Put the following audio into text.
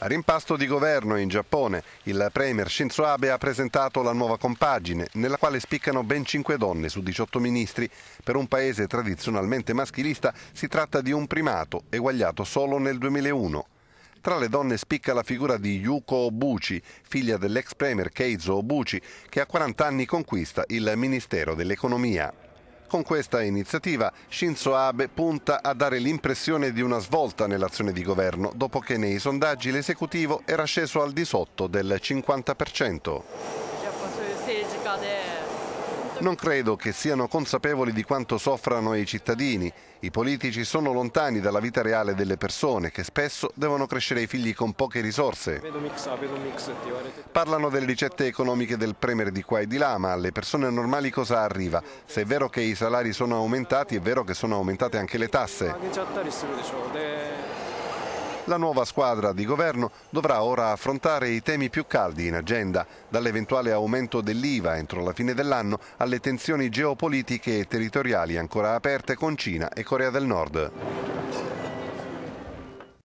A rimpasto di governo in Giappone, il premier Shinzo Abe ha presentato la nuova compagine, nella quale spiccano ben 5 donne su 18 ministri. Per un paese tradizionalmente maschilista si tratta di un primato, eguagliato solo nel 2001. Tra le donne spicca la figura di Yuko Obuchi, figlia dell'ex premier Keizo Obuchi, che a 40 anni conquista il Ministero dell'Economia. Con questa iniziativa Shinzo Abe punta a dare l'impressione di una svolta nell'azione di governo, dopo che nei sondaggi l'esecutivo era sceso al di sotto del 50%. Non credo che siano consapevoli di quanto soffrano i cittadini. I politici sono lontani dalla vita reale delle persone che spesso devono crescere i figli con poche risorse. Ah, Parlano delle ricette economiche del Premier di qua e di là, ma alle persone normali cosa arriva? Se è vero che i salari sono aumentati, è vero che sono aumentate anche le tasse la nuova squadra di governo dovrà ora affrontare i temi più caldi in agenda, dall'eventuale aumento dell'IVA entro la fine dell'anno alle tensioni geopolitiche e territoriali ancora aperte con Cina e Corea del Nord.